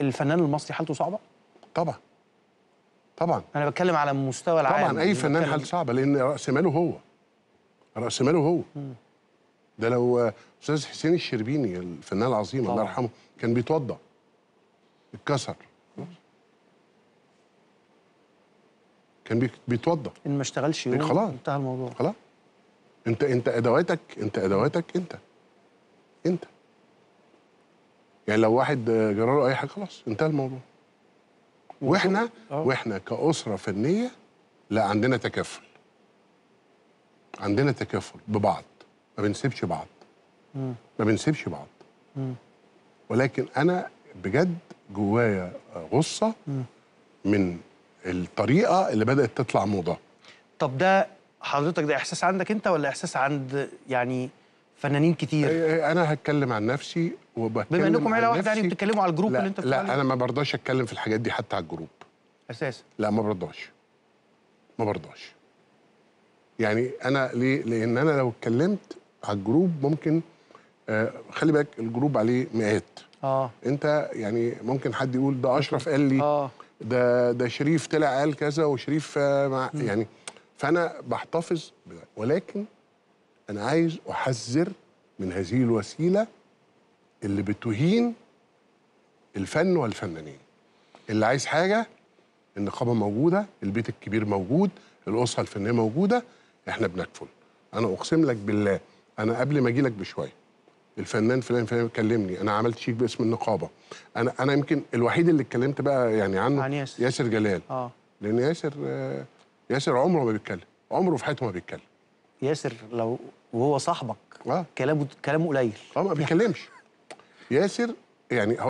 الفنان المصري حالته صعبه طبعا طبعا انا بتكلم على مستوى العالم طبعا اي فنان حالته صعبه لان راس ماله هو راس ماله هو م. ده لو استاذ حسين الشربيني الفنان العظيم الله يرحمه كان بيتوضع اتكسر كان بيتوضع ان ما اشتغلش يوم خلاص انتهى الموضوع خلاص انت انت ادواتك انت ادواتك انت يعني لو واحد جرى له اي حاجه خلاص انتهى الموضوع واحنا أوه. آه. واحنا كاسره فنيه لا عندنا تكافل عندنا تكافل ببعض ما بنسيبش بعض م. ما بنسيبش بعض م. ولكن انا بجد جوايا غصه م. من الطريقه اللي بدات تطلع موضه طب ده حضرتك ده احساس عندك انت ولا احساس عند يعني فنانين كتير إيه، إيه، انا هتكلم عن نفسي وبتكلم بما انكم عيله واحده يعني بتتكلموا على الجروب اللي انت لا لا انا ما برضاش اتكلم في الحاجات دي حتى على الجروب اساسا لا ما برضاش ما برضاش يعني انا ليه لان انا لو اتكلمت على الجروب ممكن آه خلي بالك الجروب عليه مئات اه انت يعني ممكن حد يقول ده اشرف قال لي اه ده ده شريف طلع قال كذا وشريف آه، مع يعني فانا بحتفظ ولكن انا عايز احذر من هذه الوسيله اللي بتهين الفن والفنانين اللي عايز حاجه النقابه موجوده البيت الكبير موجود الاسره الفنيه موجوده احنا بنكفل انا اقسم لك بالله انا قبل ما اجي لك بشويه الفنان فلان فلان كلمني انا عملت شيك باسم النقابه انا انا يمكن الوحيد اللي اتكلمت بقى يعني عنه عن ياسر, ياسر جلال اه لان ياسر آه، ياسر عمره ما بيتكلم عمره في حياته ما بيتكلم ياسر لو وهو صاحبك آه. كلامه كلامه قليل اه ما بيتكلمش ياسر يعني